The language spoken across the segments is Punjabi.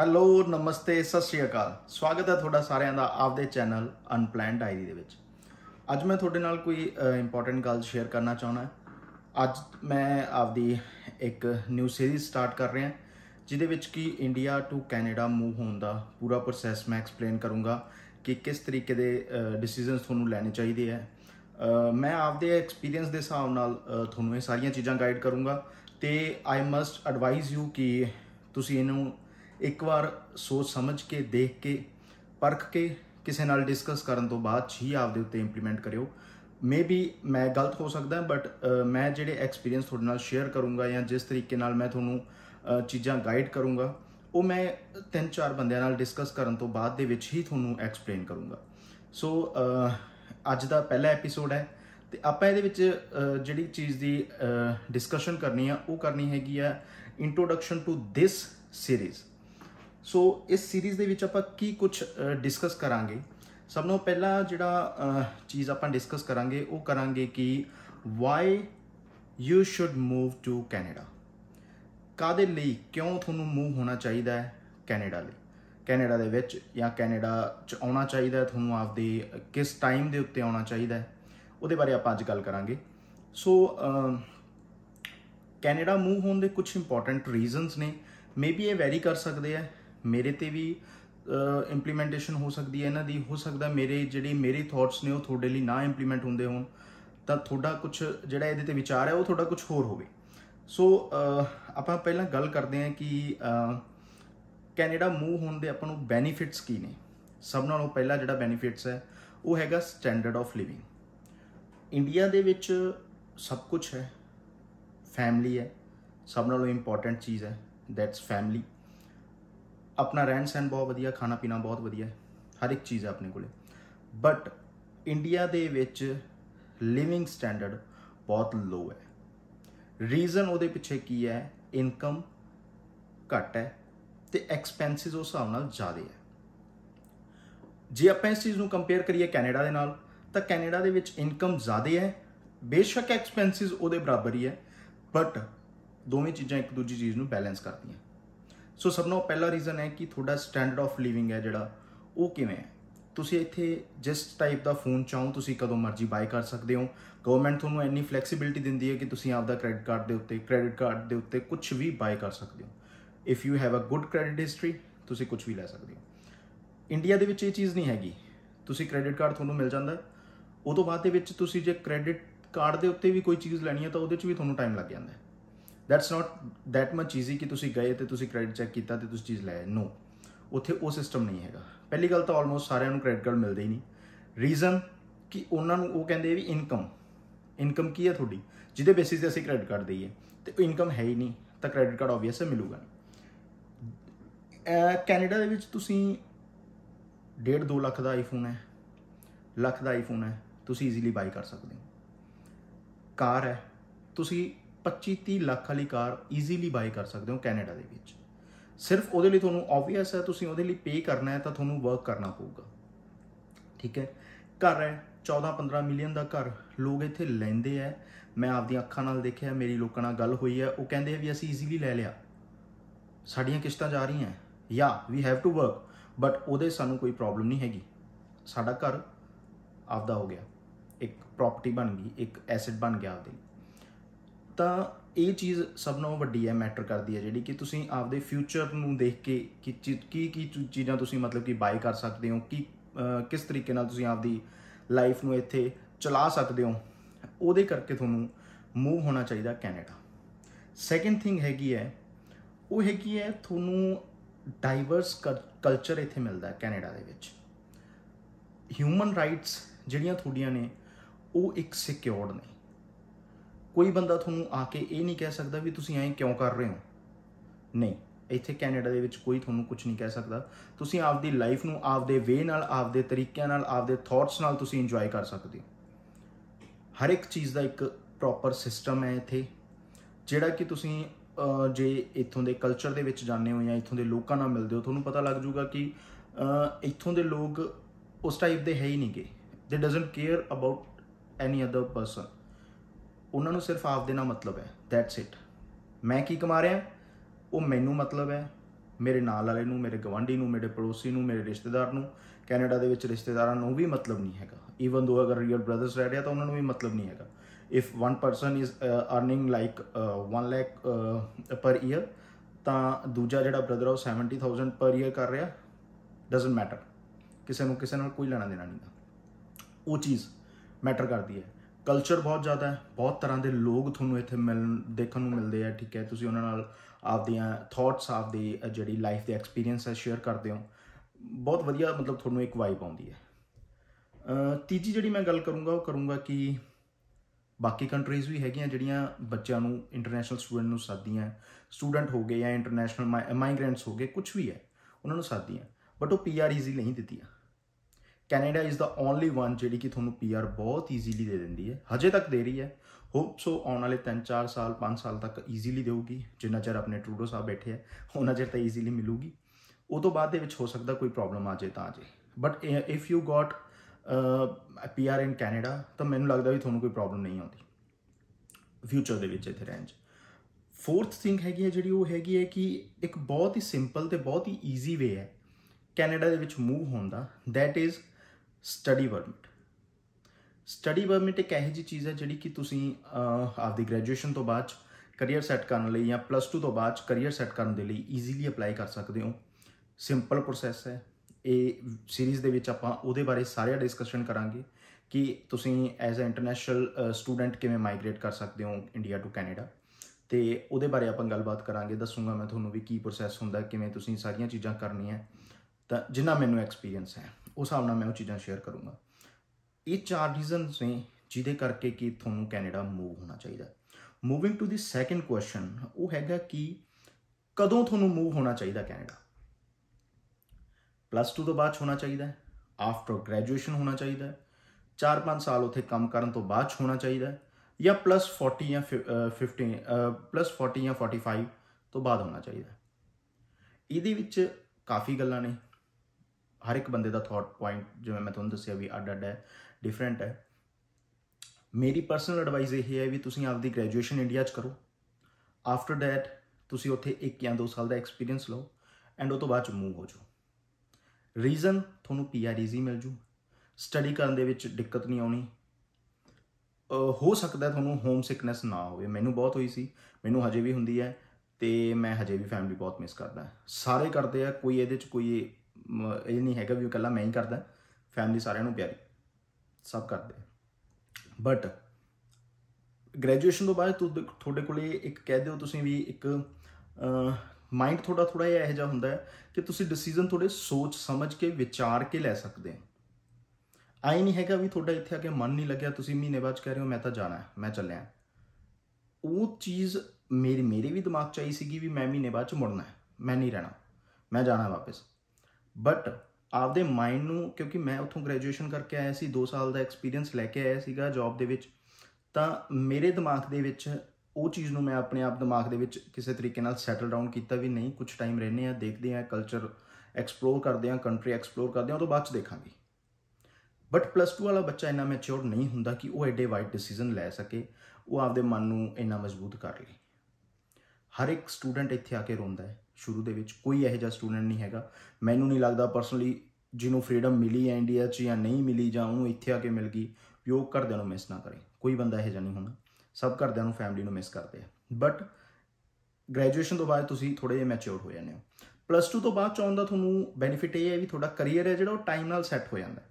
ਹੈਲੋ ਨਮਸਤੇ ਸਤਿ ਸ਼੍ਰੀ ਅਕਾਲ ਸਵਾਗਤ ਹੈ ਤੁਹਾਡਾ ਸਾਰਿਆਂ ਦਾ ਆਪਦੇ ਚੈਨਲ ਅਨਪਲਾਨਡ ਡਾਇਰੀ ਦੇ ਵਿੱਚ ਅੱਜ ਮੈਂ ਤੁਹਾਡੇ ਨਾਲ ਕੋਈ ਇੰਪੋਰਟੈਂਟ ਗੱਲ ਸ਼ੇਅਰ ਕਰਨਾ ਚਾਹੁੰਦਾ ਅੱਜ ਮੈਂ ਆਪਦੀ ਇੱਕ ਨਿਊ ਸੀਰੀਜ਼ ਸਟਾਰਟ ਕਰ ਰਿਹਾ ਜਿਹਦੇ ਵਿੱਚ ਕੀ ਇੰਡੀਆ ਟੂ ਕੈਨੇਡਾ ਮੂਵ ਹੋਣ ਦਾ ਪੂਰਾ ਪ੍ਰੋਸੈਸ ਮੈਂ ਐਕਸਪਲੇਨ ਕਰੂੰਗਾ ਕਿ ਕਿਸ ਤਰੀਕੇ ਦੇ ਡਿਸੀਜਨਸ ਤੁਹਾਨੂੰ ਲੈਣੇ ਚਾਹੀਦੇ ਆ ਮੈਂ ਆਪਦੇ ਐਕਸਪੀਰੀਅੰਸ ਦੇ ਹਿਸਾਬ ਨਾਲ ਤੁਹਾਨੂੰ ਇਹ ਸਾਰੀਆਂ ਚੀਜ਼ਾਂ ਗਾਈਡ ਕਰੂੰਗਾ ਤੇ ਆਈ ਮਸਟ ਐਡਵਾਈਸ ਯੂ ਕਿ ਤੁਸੀਂ ਇਹਨੂੰ ਇੱਕ ਵਾਰ ਸੋਚ ਸਮਝ ਕੇ ਦੇਖ ਕੇ ਪਰਖ ਕੇ ਕਿਸੇ ਨਾਲ ਡਿਸਕਸ ਕਰਨ ਤੋਂ ਬਾਅਦ ਹੀ ਆਪਦੇ ਉੱਤੇ ਇੰਪਲੀਮੈਂਟ ਕਰਿਓ ਮੇਬੀ ਮੈਂ ਗਲਤ ਹੋ ਸਕਦਾ ਬਟ ਮੈਂ ਜਿਹੜੇ ਐਕਸਪੀਰੀਅੰਸ ਤੁਹਾਡੇ ਨਾਲ ਸ਼ੇਅਰ ਕਰੂੰਗਾ ਜਾਂ ਜਿਸ ਤਰੀਕੇ ਨਾਲ ਮੈਂ ਤੁਹਾਨੂੰ ਚੀਜ਼ਾਂ ਗਾਈਡ ਕਰੂੰਗਾ ਉਹ ਮੈਂ ਤਿੰਨ ਚਾਰ ਬੰਦਿਆਂ ਨਾਲ ਡਿਸਕਸ ਕਰਨ ਤੋਂ ਬਾਅਦ ਦੇ ਵਿੱਚ ਹੀ ਤੁਹਾਨੂੰ ਐਕਸਪਲੇਨ ਕਰੂੰਗਾ ਸੋ ਅੱਜ ਦਾ ਪਹਿਲਾ ਐਪੀਸੋਡ ਹੈ ਤੇ ਆਪਾਂ ਇਹਦੇ ਵਿੱਚ ਜਿਹੜੀ ਚੀਜ਼ ਦੀ ਡਿਸਕਸ਼ਨ ਕਰਨੀ ਆ ਉਹ ਕਰਨੀ ਹੈਗੀ ਆ introduction to this series so ਇਸ ਸੀਰੀਜ਼ ਦੇ ਵਿੱਚ ਆਪਾਂ ਕੀ ਕੁਝ ਡਿਸਕਸ ਕਰਾਂਗੇ ਸਭ ਤੋਂ ਪਹਿਲਾਂ ਜਿਹੜਾ ਚੀਜ਼ ਆਪਾਂ ਡਿਸਕਸ ਕਰਾਂਗੇ ਉਹ ਕਰਾਂਗੇ ਕਿ why you should move to Canada ਕਾਦੇ ਲਈ ਕਿਉਂ ਤੁਹਾਨੂੰ ਮੂਵ ਹੋਣਾ ਚਾਹੀਦਾ ਹੈ ਕੈਨੇਡਾ ਲਈ ਕੈਨੇਡਾ ਦੇ ਵਿੱਚ ਜਾਂ ਕੈਨੇਡਾ ਚ ਆਉਣਾ ਚਾਹੀਦਾ ਹੈ ਤੁਹਾਨੂੰ ਆਪਦੇ ਕਿਸ ਟਾਈਮ ਦੇ ਉੱਤੇ ਆਉਣਾ ਚਾਹੀਦਾ ਹੈ ਉਹਦੇ ਬਾਰੇ ਆਪਾਂ ਅੱਜ ਗੱਲ ਕਰਾਂਗੇ ਸੋ ਕੈਨੇਡਾ ਮੂਵ ਹੋਣ ਦੇ ਕੁਝ ਇੰਪੋਰਟੈਂਟ ਰੀਜ਼ਨਸ ਨੇ ਮੇਬੀ ਇਹ ਵੈਰੀ ਕਰ ਸਕਦੇ ਆ ਮੇਰੇ ਤੇ ਵੀ ਇੰਪਲੀਮੈਂਟੇਸ਼ਨ ਹੋ ਸਕਦੀ ਹੈ ਇਹਨਾਂ ਦੀ ਹੋ ਸਕਦਾ ਮੇਰੇ ਜਿਹੜੇ ਮੇਰੇ ਥਾਟਸ ਨੇ ਉਹ ਤੁਹਾਡੇ ਲਈ ਨਾ ਇੰਪਲੀਮੈਂਟ ਹੁੰਦੇ ਹੋਣ ਤਾਂ ਤੁਹਾਡਾ ਕੁਝ ਜਿਹੜਾ ਇਹਦੇ ਤੇ ਵਿਚਾਰ ਹੈ ਉਹ ਤੁਹਾਡਾ ਕੁਝ ਹੋਰ ਹੋਵੇ ਸੋ ਆਪਾਂ ਪਹਿਲਾਂ ਗੱਲ ਕਰਦੇ ਹਾਂ ਕਿ ਕੈਨੇਡਾ ਮੂਵ ਹੋਣ ਦੇ ਆਪਾਂ ਨੂੰ ਬੈਨੀਫਿਟਸ ਕੀ ਨੇ ਸਭ ਨਾਲੋਂ ਪਹਿਲਾ ਜਿਹੜਾ ਬੈਨੀਫਿਟਸ ਹੈ ਉਹ ਹੈਗਾ ਸਟੈਂਡਰਡ ਆਫ ਲਿਵਿੰਗ ਇੰਡੀਆ ਦੇ ਵਿੱਚ ਸਭ ਕੁਝ ਹੈ ਫੈਮਿਲੀ ਹੈ ਸਭ ਨਾਲੋਂ ਇੰਪੋਰਟੈਂਟ ਚੀਜ਼ ਹੈ ਦੈਟਸ ਫੈਮਿਲੀ ਆਪਣਾ ਰਹਿਣ ਸਹਿਣ ਬਹੁਤ ਵਧੀਆ ਖਾਣਾ ਪੀਣਾ ਬਹੁਤ ਵਧੀਆ ਹੈ ਹਰ ਇੱਕ ਚੀਜ਼ ਹੈ ਆਪਣੇ ਕੋਲੇ ਬਟ ਇੰਡੀਆ ਦੇ ਵਿੱਚ ਲਿਵਿੰਗ ਸਟੈਂਡਰਡ ਬਹੁਤ ਲੋ ਹੈ ਰੀਜ਼ਨ ਉਹਦੇ ਪਿੱਛੇ ਕੀ ਹੈ ਇਨਕਮ ਘੱਟ ਹੈ ਤੇ ਐਕਸਪੈਂਸਿਸ ਉਸ ਹਿਸਾਬ ਨਾਲ ਜ਼ਿਆਦਾ ਹੈ ਜੇ ਆਪਾਂ ਇਸ ਚੀਜ਼ ਨੂੰ ਕੰਪੇਅਰ ਕਰੀਏ ਕੈਨੇਡਾ ਦੇ ਨਾਲ ਤਾਂ ਕੈਨੇਡਾ ਦੇ ਵਿੱਚ ਇਨਕਮ ਜ਼ਿਆਦਾ ਹੈ ਬੇਸ਼ੱਕ ਐਕਸਪੈਂਸਿਸ ਉਹਦੇ ਬਰਾਬਰ ਹੀ ਹੈ ਬਟ ਦੋਵੇਂ ਚੀਜ਼ਾਂ ਇੱਕ ਦੂਜੀ ਚੀਜ਼ ਨੂੰ ਬੈਲੈਂਸ ਕਰਦੀਆਂ ਸੋ ਸਭ ਤੋਂ ਪਹਿਲਾ ਰੀਜ਼ਨ ਹੈ ਕਿ ਤੁਹਾਡਾ ਸਟੈਂਡਰਡ ਆਫ ਲਿਵਿੰਗ ਹੈ ਜਿਹੜਾ ਉਹ ਕਿਵੇਂ ਹੈ ਤੁਸੀਂ ਇੱਥੇ ਜਿਸ ਟਾਈਪ ਦਾ ਫੋਨ ਚਾਹੋ ਤੁਸੀਂ ਕਦੋਂ ਮਰਜ਼ੀ ਬਾਈ ਕਰ ਸਕਦੇ ਹੋ ਗਵਰਨਮੈਂਟ ਤੁਹਾਨੂੰ ਇੰਨੀ ਫਲੈਕਸੀਬਿਲਟੀ ਦਿੰਦੀ ਹੈ ਕਿ ਤੁਸੀਂ ਆਪਦਾ ਕ੍ਰੈਡਿਟ ਕਾਰਡ ਦੇ ਉੱਤੇ ਕ੍ਰੈਡਿਟ ਕਾਰਡ ਦੇ ਉੱਤੇ ਕੁਝ ਵੀ ਬਾਈ ਕਰ ਸਕਦੇ ਹੋ if you have a good credit history ਤੁਸੀਂ ਕੁਝ ਵੀ ਲੈ ਸਕਦੇ ਹੋ ਇੰਡੀਆ ਦੇ ਵਿੱਚ ਇਹ ਚੀਜ਼ ਨਹੀਂ ਹੈਗੀ ਤੁਸੀਂ ਕ੍ਰੈਡਿਟ ਕਾਰਡ ਤੁਹਾਨੂੰ ਮਿਲ ਜਾਂਦਾ ਉਹ ਤੋਂ ਬਾਅਦ ਦੇ ਵਿੱਚ ਤੁਸੀਂ ਜੇ ਕ੍ਰੈਡਿਟ ਕਾਰਡ ਦੇ ਉੱਤੇ ਵੀ ਕੋਈ ਚੀਜ਼ ਲੈਣੀ ਹੈ ਤਾਂ ਉਹਦੇ 'ਚ ਵੀ ਤੁਹਾਨੂੰ ਟਾਈਮ ਲੱਗ ਜਾਂਦਾ ਹੈ that's not that much easy ਕਿ ਤੁਸੀਂ ਗਏ ਤੇ ਤੁਸੀਂ ਕ੍ਰੈਡਿਟ ਚੈੱਕ ਕੀਤਾ ਤੇ ਤੁਸੀਂ ਚੀਜ਼ ਲੈ ਨੋ ਉੱਥੇ ਉਹ ਸਿਸਟਮ ਨਹੀਂ ਹੈਗਾ ਪਹਿਲੀ ਗੱਲ ਤਾਂ ਆਲਮੋਸਟ ਸਾਰਿਆਂ ਨੂੰ ਕ੍ਰੈਡਿਟ ਕਾਰਡ ਮਿਲਦੇ ਹੀ ਨਹੀਂ ਰੀਜ਼ਨ ਕਿ ਉਹਨਾਂ ਨੂੰ ਉਹ ਕਹਿੰਦੇ ਵੀ ਇਨਕਮ ਇਨਕਮ ਕੀ ਹੈ ਤੁਹਾਡੀ ਜਿਹਦੇ ਬੇਸਿਸ ਤੇ ਅਸੀਂ ਕ੍ਰੈਡਿਟ ਕਾਰਡ ਦਈਏ ਤੇ ਇਨਕਮ ਹੈ ਹੀ ਨਹੀਂ ਤਾਂ ਕ੍ਰੈਡਿਟ ਕਾਰਡ ਆਬਵੀਅਸ ਮਿਲੂਗਾ ਕੈਨੇਡਾ ਦੇ ਵਿੱਚ ਤੁਸੀਂ 1.5 2 ਲੱਖ ਦਾ ਆਈਫੋਨ ਹੈ ਲੱਖ ਦਾ ਆਈਫੋਨ ਹੈ ਤੁਸੀਂ ਈਜ਼ੀਲੀ ਬਾਈ ਕਰ ਸਕਦੇ ਹੋ ਕਾਰ ਹੈ ਤੁਸੀਂ 25 30 ਲੱਖ ਵਾਲੀ ਕਾਰ ਈਜ਼ੀਲੀ ਬਾਈ ਕਰ ਸਕਦੇ ਹੋ ਕੈਨੇਡਾ ਦੇ ਵਿੱਚ ਸਿਰਫ ਉਹਦੇ ਲਈ ਤੁਹਾਨੂੰ ਆਬਵੀਅਸ ਹੈ ਤੁਸੀਂ ਉਹਦੇ ਲਈ ਪੇ ਕਰਨਾ ਹੈ ਤਾਂ ਤੁਹਾਨੂੰ ਵਰਕ ਕਰਨਾ ਪਊਗਾ ਠੀਕ ਹੈ ਘਰ ਹੈ 14-15 ਮਿਲੀਅਨ ਦਾ ਘਰ ਲੋਕ ਇੱਥੇ ਲੈਂਦੇ ਐ ਮੈਂ ਆਪਦੀਆਂ ਅੱਖਾਂ ਨਾਲ ਦੇਖਿਆ ਮੇਰੀ ਲੋਕਾਂ ਨਾਲ ਗੱਲ ਹੋਈ ਹੈ ਉਹ ਕਹਿੰਦੇ ਵੀ ਅਸੀਂ ਈਜ਼ੀਲੀ ਲੈ ਲਿਆ ਸਾਡੀਆਂ ਕਿਸ਼ਤਾਂ ਜਾ ਰਹੀਆਂ yeah we have to work but ਉਹਦੇ ਸਾਨੂੰ ਕੋਈ ਪ੍ਰੋਬਲਮ ਨਹੀਂ ਹੈਗੀ ਸਾਡਾ ਘਰ ਆਪਦਾ ਹੋ ਗਿਆ ਇੱਕ ਪ੍ਰਾਪਰਟੀ ਬਣ ਗਈ ਇੱਕ ਐਸੈਟ ਬਣ ਗਿਆ ਆਪਦੀ ਤਾਂ ਇਹ ਚੀਜ਼ ਸਭ ਨਾਲੋਂ ਵੱਡੀ ਹੈ ਮੈਟਰ ਕਰਦੀ ਹੈ ਜਿਹੜੀ ਕਿ ਤੁਸੀਂ ਆਪਦੇ ਫਿਊਚਰ ਨੂੰ ਦੇਖ ਕੇ ਕਿ ਕੀ ਕੀ ਚੀਜ਼ਾਂ ਤੁਸੀਂ ਮਤਲਬ ਕਿ ਬਾਈ ਕਰ ਸਕਦੇ ਹੋ ਕਿ ਕਿਸ ਤਰੀਕੇ ਨਾਲ ਤੁਸੀਂ ਆਪਦੀ ਲਾਈਫ ਨੂੰ ਇੱਥੇ ਚਲਾ ਸਕਦੇ ਹੋ ਉਹਦੇ ਕਰਕੇ ਤੁਹਾਨੂੰ ਮੂਵ ਹੋਣਾ ਚਾਹੀਦਾ ਕੈਨੇਡਾ ਸੈਕੰਡ ਥਿੰਗ ਹੈਗੀ ਹੈ ਉਹ ਹੈਗੀ ਹੈ ਤੁਹਾਨੂੰ ਡਾਈਵਰਸ ਕਲਚਰ ਇੱਥੇ ਮਿਲਦਾ ਹੈ ਕੈਨੇਡਾ ਦੇ ਵਿੱਚ ਹਿਊਮਨ ਰਾਈਟਸ ਜਿਹੜੀਆਂ ਤੁਹਾਡੀਆਂ ਨੇ ਉਹ ਇੱਕ ਸਿਕਿਉਰਡ ਨੇ ਕੋਈ ਬੰਦਾ ਤੁਹਾਨੂੰ ਆ ਕੇ ਇਹ ਨਹੀਂ ਕਹਿ ਸਕਦਾ ਵੀ ਤੁਸੀਂ ਐਂ ਕਿਉਂ ਕਰ ਰਹੇ ਹੋ ਨਹੀਂ ਇੱਥੇ ਕੈਨੇਡਾ ਦੇ ਵਿੱਚ ਕੋਈ ਤੁਹਾਨੂੰ ਕੁਝ ਨਹੀਂ ਕਹਿ ਸਕਦਾ ਤੁਸੀਂ ਆਪਦੀ ਲਾਈਫ ਨੂੰ ਆਪਦੇ ਵੇ ਨਾਲ ਆਪਦੇ ਤਰੀਕਿਆਂ ਨਾਲ ਆਪਦੇ ਥਾਟਸ ਨਾਲ ਤੁਸੀਂ ਇੰਜੋਏ ਕਰ ਸਕਦੇ ਹੋ ਹਰ ਇੱਕ ਚੀਜ਼ ਦਾ ਇੱਕ ਪ੍ਰੋਪਰ ਸਿਸਟਮ ਹੈ ਇੱਥੇ ਜਿਹੜਾ ਕਿ ਤੁਸੀਂ ਜੇ ਇੱਥੋਂ ਦੇ ਕਲਚਰ ਦੇ ਵਿੱਚ ਜਾਣੇ ਹੋ ਜਾਂ ਇੱਥੋਂ ਦੇ ਲੋਕਾਂ ਨਾਲ ਮਿਲਦੇ ਹੋ ਤੁਹਾਨੂੰ ਪਤਾ ਲੱਗ ਜਾਊਗਾ ਕਿ ਇੱਥੋਂ ਦੇ ਲੋਕ ਉਸ ਟਾਈਪ ਦੇ ਹੈ ਹੀ ਨਹੀਂਗੇ ਦੇ doesn't care about any other person ਉਹਨਾਂ ਨੂੰ ਸਿਰਫ ਆਪਦੇ ਨਾਲ ਮਤਲਬ ਹੈ ਦੈਟਸ ਇਟ ਮੈਂ ਕੀ ਕਮਾ ਰਿਹਾ ਉਹ ਮੈਨੂੰ ਮਤਲਬ ਹੈ ਮੇਰੇ ਨਾਲ ਵਾਲੇ ਨੂੰ ਮੇਰੇ ਗਵਾਂਢੀ ਨੂੰ ਮੇਰੇ ਪੜੋਸੀ ਨੂੰ ਮੇਰੇ ਰਿਸ਼ਤੇਦਾਰ ਨੂੰ ਕੈਨੇਡਾ ਦੇ ਵਿੱਚ ਰਿਸ਼ਤੇਦਾਰਾਂ ਨੂੰ ਵੀ ਮਤਲਬ ਨਹੀਂ ਹੈਗਾ ਈਵਨ ਦੋ ਅਗਰ ਰੀਅਲ ਬ੍ਰਦਰਸ ਰਹਿ ਰਿਹਾ ਤਾਂ ਉਹਨਾਂ ਨੂੰ ਵੀ ਮਤਲਬ ਨਹੀਂ ਹੈਗਾ if one person is earning like 1 lakh per year ਤਾਂ ਦੂਜਾ ਜਿਹੜਾ ਬ੍ਰਦਰ ਆ ਉਹ 70000 ਪਰ ਈਅਰ ਕਰ ਰਿਹਾ ਡਸਨਟ ਮੈਟਰ ਕਿਸੇ ਨੂੰ ਕਿਸੇ ਨਾਲ ਕੋਈ ਲੈਣਾ ਦੇਣਾ ਨਹੀਂ ਉਹ ਚੀਜ਼ ਮੈਟਰ ਕਰਦੀ ਹੈ ਕਲਚਰ ਬਹੁਤ ਜ਼ਿਆਦਾ ਹੈ ਬਹੁਤ ਤਰ੍ਹਾਂ ਦੇ ਲੋਕ ਤੁਹਾਨੂੰ ਇੱਥੇ ਮਿਲਣ ਦੇਖਣ ਨੂੰ ਮਿਲਦੇ ਆ ਠੀਕ ਹੈ ਤੁਸੀਂ ਉਹਨਾਂ ਨਾਲ ਆਪਦੀਆਂ ਥਾਟਸ ਆਪਦੀ ਜਿਹੜੀ ਲਾਈਫ ਦੇ ਐਕਸਪੀਰੀਅੰਸ ਹੈ ਸ਼ੇਅਰ ਕਰਦੇ ਹੋ ਬਹੁਤ ਵਧੀਆ ਮਤਲਬ ਤੁਹਾਨੂੰ ਇੱਕ ਵਾਈਬ ਆਉਂਦੀ ਹੈ ਤੀਜੀ ਜਿਹੜੀ ਮੈਂ ਗੱਲ ਕਰੂੰਗਾ ਉਹ ਕਰੂੰਗਾ ਕਿ ਬਾਕੀ ਕੰਟਰੀਜ਼ ਵੀ ਹੈਗੀਆਂ ਜਿਹੜੀਆਂ ਬੱਚਿਆਂ ਨੂੰ ਇੰਟਰਨੈਸ਼ਨਲ ਸਟੂਡੈਂਟ ਨੂੰ ਸਾਦੀਆਂ ਸਟੂਡੈਂਟ ਹੋ ਗਏ ਜਾਂ ਇੰਟਰਨੈਸ਼ਨਲ ਮਾਈਗ੍ਰੈਂਟਸ ਹੋ ਗਏ ਕੁਝ ਵੀ ਹੈ ਉਹਨਾਂ ਨੂੰ ਸਾਦੀਆਂ ਬਟ ਉਹ ਪੀਆਰ ਈਜ਼ੀ ਨਹੀਂ ਦਿੱਤੀਆਂ ਕੈਨੇਡਾ ਇਜ਼ ਦਾ ਓਨਲੀ ਵਨ ਜਿਹੜੀ ਕਿ ਤੁਹਾਨੂੰ ਪੀਆਰ ਬਹੁਤ ਈਜ਼ੀਲੀ ਦੇ ਦਿੰਦੀ ਹੈ ਹਜੇ ਤੱਕ ਦੇ ਰਹੀ ਹੈ ਹੋਪ ਸੋ ਆਉਣ ਵਾਲੇ 3-4 ਸਾਲ 5 ਸਾਲ ਤੱਕ ਈਜ਼ੀਲੀ ਦੇਊਗੀ ਜਿੰਨਾ ਚਿਰ ਆਪਣੇ ਟਰੂਡੋ ਸਾਹਿਬ ਬੈਠੇ ਆ ਉਹਨਾਂ ਚਿਰ ਤਾਂ ਈਜ਼ੀਲੀ ਮਿਲੂਗੀ ਉਹ ਤੋਂ ਬਾਅਦ ਦੇ ਵਿੱਚ ਹੋ ਸਕਦਾ ਕੋਈ ਪ੍ਰੋਬਲਮ ਆ ਜੇ ਤਾਂ ਆ ਜੇ but if you got PR in Canada ਤਾਂ ਮੈਨੂੰ ਲੱਗਦਾ ਵੀ ਤੁਹਾਨੂੰ ਕੋਈ ਪ੍ਰੋਬਲਮ ਨਹੀਂ ਆਉਂਦੀ ਫਿਊਚਰ ਦੇ ਵਿੱਚ ਇੱਥੇ ਰਹਿਣ 'ਚ ਫੋਰਥ ਥਿੰਗ ਹੈਗੀ ਹੈ ਜਿਹੜੀ ਉਹ ਹੈਗੀ ਹੈ ਕਿ ਇੱਕ ਬਹੁਤ ਹੀ ਸਿੰਪਲ ਤੇ ਬਹੁਤ ਹੀ ਈਜ਼ੀ ਵੇ ਹੈ ਕੈਨੇਡਾ ਦੇ ਵਿੱਚ ਮੂਵ ਹੋਣ ਦਾ that is study permit study permit ਇੱਕ ਇਹੋ ਜੀ ਚੀਜ਼ ਹੈ ਜਿਹੜੀ ਕਿ ਤੁਸੀਂ ਆਪਦੀ ਗ੍ਰੈਜੂਏਸ਼ਨ ਤੋਂ ਬਾਅਦ ਕੈਰੀਅਰ ਸੈੱਟ ਕਰਨ ਲਈ ਜਾਂ ਪਲੱਸ 2 ਤੋਂ ਬਾਅਦ ਕੈਰੀਅਰ ਸੈੱਟ ਕਰਨ ਦੇ ਲਈ ਈਜ਼ੀਲੀ ਅਪਲਾਈ ਕਰ ਸਕਦੇ ਹੋ ਸਿੰਪਲ ਪ੍ਰੋਸੈਸ ਹੈ ਇਹ ਸੀਰੀਜ਼ ਦੇ ਵਿੱਚ ਆਪਾਂ ਉਹਦੇ ਬਾਰੇ ਸਾਰੇ ਡਿਸਕਸ਼ਨ ਕਰਾਂਗੇ ਕਿ ਤੁਸੀਂ ਐਜ਼ ਅ ਇੰਟਰਨੈਸ਼ਨਲ ਸਟੂਡੈਂਟ ਕਿਵੇਂ ਮਾਈਗ੍ਰੇਟ ਕਰ ਸਕਦੇ ਹੋ ਇੰਡੀਆ ਟੂ ਕੈਨੇਡਾ ਤੇ ਉਹਦੇ ਬਾਰੇ ਆਪਾਂ ਗੱਲਬਾਤ ਕਰਾਂਗੇ ਦੱਸੂਗਾ ਮੈਂ ਤੁਹਾਨੂੰ ਵੀ ਕੀ ਪ੍ਰੋਸੈਸ ਹੁੰਦਾ ਕਿਵੇਂ ਤੁਸੀਂ ਸਾਰੀਆਂ ਚੀਜ਼ਾਂ ਕਰਨੀਆਂ ਤਾਂ ਜਿੰਨਾ ਮੈਨੂੰ ਐਕਸਪੀਰੀਅੰਸ ਹੈ ਉਸ ਹਿਸਾਬ ਨਾਲ ਮੈਂ ਉਹ ਚੀਜ਼ਾਂ ਸ਼ੇਅਰ ਕਰੂੰਗਾ ਇਹ ਚਾਰ ਰੀਜ਼ਨਸ ਨੇ ਜਿਹਦੇ ਕਰਕੇ ਕਿ ਤੁਹਾਨੂੰ ਕੈਨੇਡਾ ਮੂਵ ਹੋਣਾ ਚਾਹੀਦਾ moving to the second question ਉਹ ਹੈਗਾ ਕਿ ਕਦੋਂ ਤੁਹਾਨੂੰ ਮੂਵ ਹੋਣਾ ਚਾਹੀਦਾ ਕੈਨੇਡਾ ਪਲੱਸ 2 ਤੋਂ ਬਾਅਦ ਹੋਣਾ ਚਾਹੀਦਾ ਹੈ ਆਫਟਰ ਗ੍ਰੈਜੂਏਸ਼ਨ ਹੋਣਾ ਚਾਹੀਦਾ ਹੈ 4-5 ਸਾਲ ਉਥੇ ਕੰਮ ਕਰਨ ਤੋਂ ਬਾਅਦ ਹੋਣਾ ਚਾਹੀਦਾ ਹੈ ਜਾਂ ਪਲੱਸ 40 ਜਾਂ 15 ਪਲੱਸ 40 ਜਾਂ 45 ਤੋਂ ਬਾਅਦ ਹੋਣਾ ਚਾਹੀਦਾ ਇਹਦੇ ਵਿੱਚ ਕਾਫੀ ਗੱਲਾਂ ਨੇ ਹਰ ਇੱਕ ਬੰਦੇ ਦਾ ਥਾਟ ਪੁਆਇੰਟ ਜਿਵੇਂ ਮੈਂ ਤੁਹਾਨੂੰ ਦੱਸਿਆ ਵੀ ਅੱਡ ਅੱਡ ਹੈ ਡਿਫਰੈਂਟ ਹੈ ਮੇਰੀ ਪਰਸਨਲ ਐਡਵਾਈਸ ਇਹ ਹੈ ਵੀ ਤੁਸੀਂ ਆਪਦੀ ਗ੍ਰੈਜੂਏਸ਼ਨ ਇੰਡੀਆ 'ਚ ਕਰੋ ਆਫਟਰ ਥੈਟ ਤੁਸੀਂ ਉੱਥੇ 1 ਜਾਂ 2 ਸਾਲ ਦਾ ਐਕਸਪੀਰੀਅੰਸ ਲਓ ਐਂਡ ਉਸ ਤੋਂ ਬਾਅਦ ਮੂਵ ਹੋ ਜਾਓ ਰੀਜ਼ਨ ਤੁਹਾਨੂੰ ਪੀਆਰ ਈਜ਼ੀ ਮਿਲ ਜੂ ਸਟੱਡੀ ਕਰਨ ਦੇ ਵਿੱਚ ਦਿੱਕਤ ਨਹੀਂ ਆਉਣੀ ਹੋ ਸਕਦਾ ਤੁਹਾਨੂੰ ਹੋਮ ਸਿਕਨੈਸ ਨਾ ਹੋਵੇ ਮੈਨੂੰ ਬਹੁਤ ਹੋਈ ਸੀ ਮੈਨੂੰ ਹਜੇ ਵੀ ਹੁੰਦੀ ਹੈ ਤੇ ਮੈਂ ਹਜੇ ਵੀ ਫੈਮਿਲੀ ਬਹੁਤ ਮਿਸ ਕਰਦਾ ਸਾਰੇ ਕਰਦੇ ਆ ਕੋਈ ਇਹਦੇ 'ਚ ਕੋਈ ਇਹ ਨਹੀਂ ਹੈਗਾ ਵੀ ਇਕੱਲਾ ਮੈਂ ਹੀ ਕਰਦਾ ਫੈਮਿਲੀ ਸਾਰਿਆਂ ਨੂੰ ਪਿਆਰੀ ਸਭ ਕਰਦੇ ਬਟ ਗ੍ਰੈਜੂਏਸ਼ਨ ਤੋਂ ਬਾਅਦ ਤੁਹਾਡੇ ਕੋਲੇ ਇੱਕ ਕਹਿ ਦਿਓ ਤੁਸੀਂ ਵੀ ਇੱਕ ਮਾਈਂਡ ਥੋੜਾ ਥੋੜਾ ਇਹ ਇਹੋ ਜਿਹਾ ਹੁੰਦਾ ਹੈ ਕਿ ਤੁਸੀਂ ਡਿਸੀਜਨ ਥੋੜੇ ਸੋਚ ਸਮਝ ਕੇ ਵਿਚਾਰ ਕੇ ਲੈ ਸਕਦੇ ਆ ਆਈ ਨਹੀਂ ਹੈਗਾ ਵੀ ਤੁਹਾਡਾ ਇੱਥੇ ਆ ਕੇ ਮਨ ਨਹੀਂ ਲੱਗਿਆ ਤੁਸੀਂ ਮਹੀਨੇ ਬਾਅਦ ਕਹਿ ਰਹੇ ਹੋ ਮੈਂ ਤਾਂ ਜਾਣਾ ਮੈਂ ਚੱਲਿਆ ਉਹ ਚੀਜ਼ ਮੇਰੇ ਮੇਰੇ ਵੀ ਦਿਮਾਗ 'ਚ ਆਈ ਸੀਗੀ ਵੀ ਮੈਂ ਮਹੀਨੇ ਬਾਅਦ ਚ ਮੁੜਨਾ ਹੈ ਮੈਂ ਨਹੀਂ ਰਹਿਣਾ ਮੈਂ ਜਾਣਾ ਵਾਪਸ ਬਟ ਆਪਦੇ ਮਾਈਂਡ ਨੂੰ ਕਿਉਂਕਿ ਮੈਂ ਉੱਥੋਂ ਗ੍ਰੈਜੂਏਸ਼ਨ ਕਰਕੇ ਆਇਆ ਸੀ 2 ਸਾਲ ਦਾ ਐਕਸਪੀਰੀਅੰਸ ਲੈ ਕੇ ਆਇਆ ਸੀਗਾ ਜੌਬ ਦੇ ਵਿੱਚ ਤਾਂ ਮੇਰੇ ਦਿਮਾਗ ਦੇ ਵਿੱਚ ਉਹ ਚੀਜ਼ ਨੂੰ ਮੈਂ ਆਪਣੇ ਆਪ ਦਿਮਾਗ ਦੇ ਵਿੱਚ ਕਿਸੇ ਤਰੀਕੇ ਨਾਲ ਸੈਟਲ ਡਾਊਨ ਕੀਤਾ ਵੀ ਨਹੀਂ ਕੁਝ ਟਾਈਮ ਰਹਿਨੇ ਆ ਦੇਖਦੇ ਆ ਕਲਚਰ ਐਕਸਪਲੋਰ ਕਰਦੇ ਆ ਕੰਟਰੀ ਐਕਸਪਲੋਰ ਕਰਦੇ ਆ ਉਹ ਤੋਂ ਬਾਅਦ ਚ ਦੇਖਾਂਗੇ ਬਟ ਪਲੱਸ 2 ਵਾਲਾ ਬੱਚਾ ਇੰਨਾ ਮੈਚੁਰ ਨਹੀਂ ਹੁੰਦਾ ਕਿ ਉਹ ਐਡੇ ਵਾਈਡ ਡਿਸੀਜਨ ਲੈ ਸਕੇ ਉਹ ਆਪਦੇ ਮਨ ਨੂੰ ਇੰਨਾ ਮਜ਼ਬੂਤ ਕਰ ਲੇ ਹਰ ਇੱਕ ਸਟੂਡੈਂਟ ਇੱਥੇ ਆ ਕੇ ਰੋਂਦਾ ਹੈ ਸ਼ੁਰੂ ਦੇ ਵਿੱਚ ਕੋਈ ਇਹੋ ਜਿਹਾ ਸਟੂਡੈਂਟ ਨਹੀਂ ਹੈਗਾ ਮੈਨੂੰ ਨਹੀਂ ਲੱਗਦਾ ਪਰਸਨਲੀ ਜਿਹਨੂੰ ਫ੍ਰੀडम ਮਿਲੀ ਹੈ ਇੰਡੀਆ 'ਚ ਜਾਂ ਨਹੀਂ ਮਿਲੀ ਜਾਂ ਉਹਨੂੰ ਇੱਥੇ ਆ ਕੇ ਮਿਲ ਗਈ ਵੀ ਉਹ ਘਰਦਿਆਂ ਨੂੰ ਮਿਸ ਨਾ ਕਰੇ ਕੋਈ ਬੰਦਾ ਇਹੋ ਜਿਹਾ ਨਹੀਂ ਹੋਣਾ ਸਭ ਘਰਦਿਆਂ ਨੂੰ ਫੈਮਿਲੀ ਨੂੰ ਮਿਸ ਕਰਦੇ ਆ ਬਟ ਗ੍ਰੈਜੂਏਸ਼ਨ ਤੋਂ ਬਾਅਦ ਤੁਸੀਂ ਥੋੜੇ ਜਿਹਾ ਮੈਚੁਰ ਹੋ ਜਾਂਦੇ ਹੋ ਪਲੱਸ 2 ਤੋਂ ਬਾਅਦ ਚਾਹੁੰਦਾ ਤੁਹਾਨੂੰ ਬੈਨੀਫਿਟ ਇਹ ਹੈ ਵੀ ਤੁਹਾਡਾ ਕੈਰੀਅਰ ਹੈ ਜਿਹੜਾ ਉਹ ਟਾਈਮ ਨਾਲ ਸੈੱਟ ਹੋ ਜਾਂਦਾ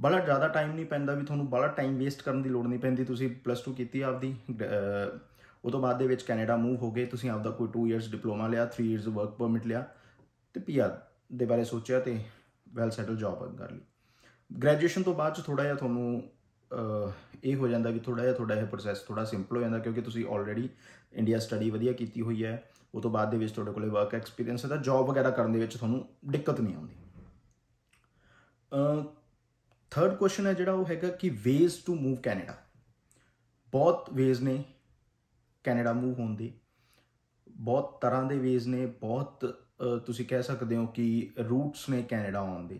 ਬੜਾ ਜ਼ਿਆਦਾ ਟਾਈਮ ਨਹੀਂ ਪੈਂਦਾ ਵੀ ਤੁਹਾਨੂੰ ਬੜਾ ਟਾਈਮ ਵੇਸਟ ਕਰਨ ਦੀ ਲੋੜ ਨਹੀਂ ਪੈਂਦੀ ਤੁਸੀਂ ਪਲੱਸ 2 ਕੀਤੀ ਆਪਦੀ ਉਹ ਤੋਂ ਬਾਅਦ ਦੇ ਵਿੱਚ ਕੈਨੇਡਾ ਮੂਵ ਹੋ ਗਏ ਤੁਸੀਂ ਆਪਦਾ ਕੋਈ 2 ਇਅਰਸ ਡਿਪਲੋਮਾ ਲਿਆ 3 ਇਅਰਸ ਵਰਕ ਪਰਮਿਟ ਲਿਆ ਤੇ ਪੀਆਰ ਦੇ ਬਾਰੇ ਸੋਚਿਆ ਤੇ ਵੈਲ ਸੈਟਲ ਜੌਬ ਕਰ ਲਈ ਗ੍ਰੈਜੂਏਸ਼ਨ ਤੋਂ ਬਾਅਦ ਚ ਥੋੜਾ ਜਿਹਾ ਤੁਹਾਨੂੰ ਇਹ ਹੋ ਜਾਂਦਾ ਵੀ ਥੋੜਾ ਜਿਹਾ ਤੁਹਾਡਾ ਇਹ ਪ੍ਰੋਸੈਸ ਥੋੜਾ ਸਿੰਪਲ ਹੋ ਜਾਂਦਾ ਕਿਉਂਕਿ ਤੁਸੀਂ ਆਲਰੇਡੀ ਇੰਡੀਆ ਸਟੱਡੀ ਵਧੀਆ ਕੀਤੀ ਹੋਈ ਹੈ ਉਹ ਤੋਂ ਬਾਅਦ ਦੇ ਵਿੱਚ ਤੁਹਾਡੇ ਕੋਲੇ ਵਰਕ ਐਕਸਪੀਰੀਅੰਸ ਹੈ ਤਾਂ ਜੌਬ ਵਗੈਰਾ ਕਰਨ ਦੇ ਵਿੱਚ ਤੁਹਾਨੂੰ ਦਿੱਕਤ ਨਹੀਂ ਆਉਂਦੀ ਅ ਥਰਡ ਕੁਐਸਚਨ ਹੈ ਜਿਹੜਾ ਉਹ ਹੈਗਾ ਕਿ ਵੇਜ਼ ਟੂ ਮੂਵ ਕੈਨੇਡਾ ਬਹੁਤ ਵੇਜ਼ ਨੇ ਕੈਨੇਡਾ ਮੂਵ ਹੋਣ ਦੀ ਬਹੁਤ ਤਰ੍ਹਾਂ ਦੇ ਵੇਜ਼ ਨੇ ਬਹੁਤ ਤੁਸੀਂ ਕਹਿ ਸਕਦੇ ਹੋ ਕਿ ਰੂਟਸ ਨੇ ਕੈਨੇਡਾ ਆਉਣ ਦੇ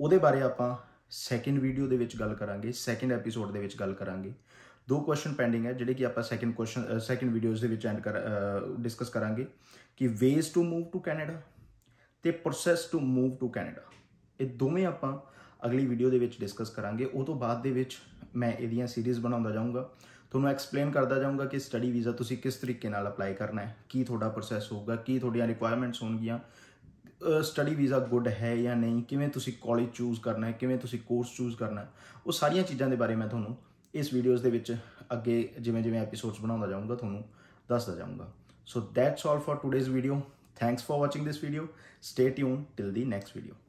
ਉਹਦੇ ਬਾਰੇ ਆਪਾਂ ਸੈਕਿੰਡ ਵੀਡੀਓ ਦੇ ਵਿੱਚ ਗੱਲ ਕਰਾਂਗੇ ਸੈਕਿੰਡ ਐਪੀਸੋਡ ਦੇ ਵਿੱਚ ਗੱਲ ਕਰਾਂਗੇ ਦੋ ਕੁਐਸਚਨ ਪੈਂਡਿੰਗ ਹੈ ਜਿਹੜੇ ਕਿ ਆਪਾਂ ਸੈਕਿੰਡ ਕੁਐਸਚਨ ਸੈਕਿੰਡ ਵੀਡੀਓਜ਼ ਦੇ ਵਿੱਚ ਐਂਡ ਕਰ ਡਿਸਕਸ ਕਰਾਂਗੇ ਕਿ ways to move to Canada ਤੇ process to move to Canada ਇਹ ਦੋਵੇਂ ਆਪਾਂ ਅਗਲੀ ਵੀਡੀਓ ਦੇ ਵਿੱਚ ਡਿਸਕਸ ਕਰਾਂਗੇ ਉਹ ਤੋਂ ਬਾਅਦ ਦੇ ਵਿੱਚ ਮੈਂ ਇਹਦੀਆਂ ਸੀਰੀਜ਼ ਬਣਾਉਂਦਾ ਜਾਊਂਗਾ ਤੁਹਾਨੂੰ ਐਕਸਪਲੇਨ ਕਰਦਾ ਜਾਊਂਗਾ ਕਿ ਸਟੱਡੀ ਵੀਜ਼ਾ ਤੁਸੀਂ ਕਿਸ ਤਰੀਕੇ ਨਾਲ ਅਪਲਾਈ ਕਰਨਾ ਹੈ ਕੀ ਤੁਹਾਡਾ ਪ੍ਰੋਸੈਸ ਹੋਊਗਾ ਕੀ ਤੁਹਾਡੀਆਂ ਰਿਕੁਆਇਰਮੈਂਟਸ ਹੋਣਗੀਆਂ ਸਟੱਡੀ ਵੀਜ਼ਾ ਗੁੱਡ ਹੈ ਜਾਂ ਨਹੀਂ ਕਿਵੇਂ ਤੁਸੀਂ ਕਾਲਜ ਚੂਜ਼ ਕਰਨਾ ਹੈ ਕਿਵੇਂ ਤੁਸੀਂ ਕੋਰਸ ਚੂਜ਼ ਕਰਨਾ ਉਹ ਸਾਰੀਆਂ ਚੀਜ਼ਾਂ ਦੇ ਬਾਰੇ ਮੈਂ ਤੁਹਾਨੂੰ ਇਸ ਵੀਡੀਓਜ਼ ਦੇ ਵਿੱਚ ਅੱਗੇ ਜਿਵੇਂ ਜਿਵੇਂ ਐਪੀਸੋਡਸ ਬਣਾਉਂਦਾ ਜਾਊਂਗਾ ਤੁਹਾਨੂੰ ਦੱਸਦਾ ਜਾਊਂਗਾ so that's all for today's video thanks for watching this video stay tune till the next video